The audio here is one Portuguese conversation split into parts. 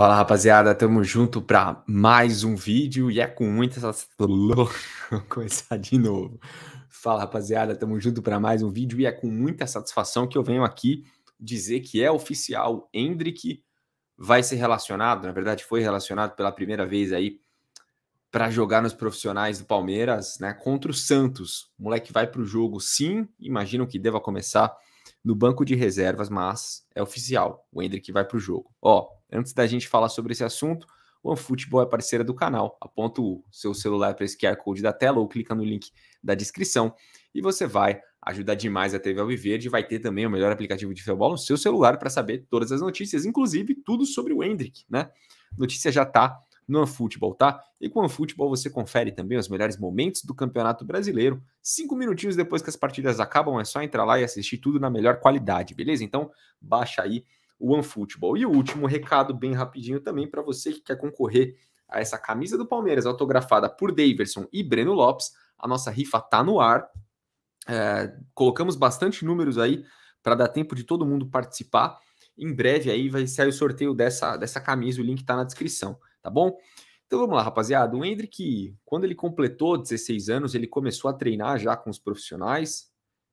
Fala rapaziada, tamo junto para mais um vídeo e é com muita Vou começar de novo. Fala rapaziada, tamo junto para mais um vídeo e é com muita satisfação que eu venho aqui dizer que é oficial, Hendrick vai ser relacionado, na verdade foi relacionado pela primeira vez aí para jogar nos profissionais do Palmeiras, né, contra o Santos. O moleque vai para o jogo, sim, imagino que deva começar no banco de reservas, mas é oficial, o Hendrick vai para o jogo. Ó, Antes da gente falar sobre esse assunto, o OneFootball é parceira do canal. Aponta o seu celular para esse QR Code da tela ou clica no link da descrição e você vai ajudar demais a TV Alviverde. Vai ter também o melhor aplicativo de futebol no seu celular para saber todas as notícias, inclusive tudo sobre o Hendrick, né? Notícia já está no OneFootball, tá? E com o OneFootball você confere também os melhores momentos do Campeonato Brasileiro. Cinco minutinhos depois que as partidas acabam, é só entrar lá e assistir tudo na melhor qualidade, beleza? Então, baixa aí o OneFootball. E o último recado, bem rapidinho também, para você que quer concorrer a essa camisa do Palmeiras, autografada por Daverson e Breno Lopes. A nossa rifa tá no ar. É, colocamos bastante números aí para dar tempo de todo mundo participar. Em breve aí vai sair o sorteio dessa, dessa camisa, o link está na descrição, tá bom? Então vamos lá, rapaziada. O Hendrick, quando ele completou 16 anos, ele começou a treinar já com os profissionais,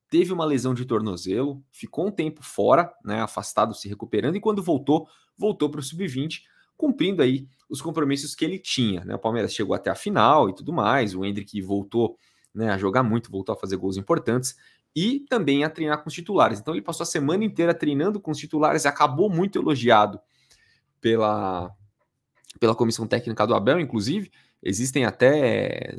teve uma lesão de tornozelo, ficou um tempo fora, né, afastado, se recuperando, e quando voltou, voltou para o sub-20, cumprindo aí os compromissos que ele tinha. Né? O Palmeiras chegou até a final e tudo mais, o Hendrick voltou né, a jogar muito, voltou a fazer gols importantes e também a treinar com os titulares. Então ele passou a semana inteira treinando com os titulares, acabou muito elogiado pela, pela comissão técnica do Abel, inclusive. Existem até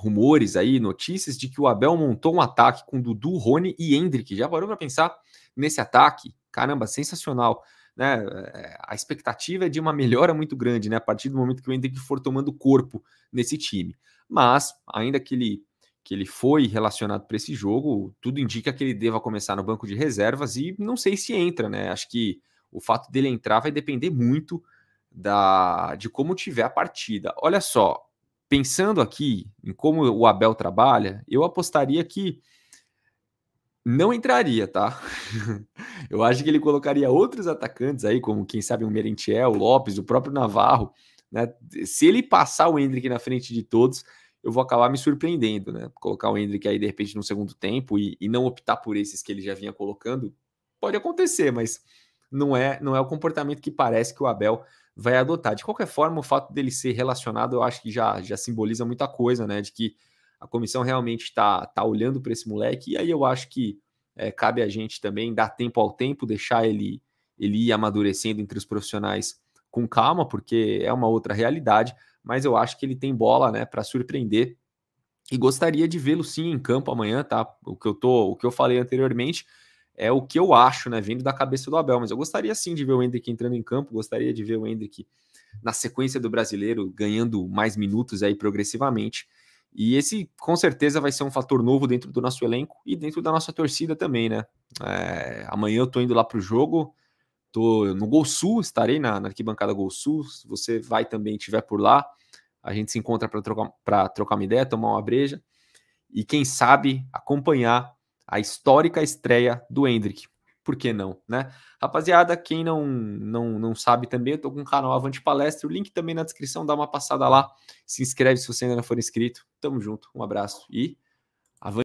rumores aí, notícias de que o Abel montou um ataque com Dudu, Rony e Hendrick. Já parou para pensar nesse ataque? Caramba, sensacional. Né? É, a expectativa é de uma melhora muito grande, né? A partir do momento que o Hendrick for tomando corpo nesse time. Mas, ainda que ele, que ele foi relacionado para esse jogo, tudo indica que ele deva começar no banco de reservas e não sei se entra, né? Acho que o fato dele entrar vai depender muito da de como tiver a partida. Olha só, pensando aqui em como o Abel trabalha, eu apostaria que não entraria, tá? eu acho que ele colocaria outros atacantes aí, como quem sabe o Merentiel, o Lopes, o próprio Navarro. Né? Se ele passar o Hendrick na frente de todos, eu vou acabar me surpreendendo, né? Colocar o Hendrick aí de repente no segundo tempo e, e não optar por esses que ele já vinha colocando, pode acontecer, mas não é, não é o comportamento que parece que o Abel vai adotar. De qualquer forma, o fato dele ser relacionado, eu acho que já, já simboliza muita coisa, né? De que a comissão realmente está tá olhando para esse moleque, e aí eu acho que é, cabe a gente também dar tempo ao tempo, deixar ele, ele ir amadurecendo entre os profissionais com calma, porque é uma outra realidade, mas eu acho que ele tem bola né, para surpreender. E gostaria de vê-lo sim em campo amanhã, tá? O que eu tô, o que eu falei anteriormente, é o que eu acho, né? Vindo da cabeça do Abel. Mas eu gostaria sim de ver o Hendrick entrando em campo, gostaria de ver o Hendrick na sequência do brasileiro ganhando mais minutos aí progressivamente. E esse com certeza vai ser um fator novo dentro do nosso elenco e dentro da nossa torcida também, né? É, amanhã eu tô indo lá pro jogo, tô no Gol Sul, estarei na, na arquibancada Gol Sul. Se você vai também tiver por lá, a gente se encontra para trocar para trocar uma ideia, tomar uma breja e quem sabe acompanhar a histórica estreia do Hendrick. Por que não, né? Rapaziada, quem não não, não sabe também, eu tô com o canal Avante Palestra, o link também na descrição, dá uma passada lá, se inscreve se você ainda não for inscrito. Tamo junto, um abraço e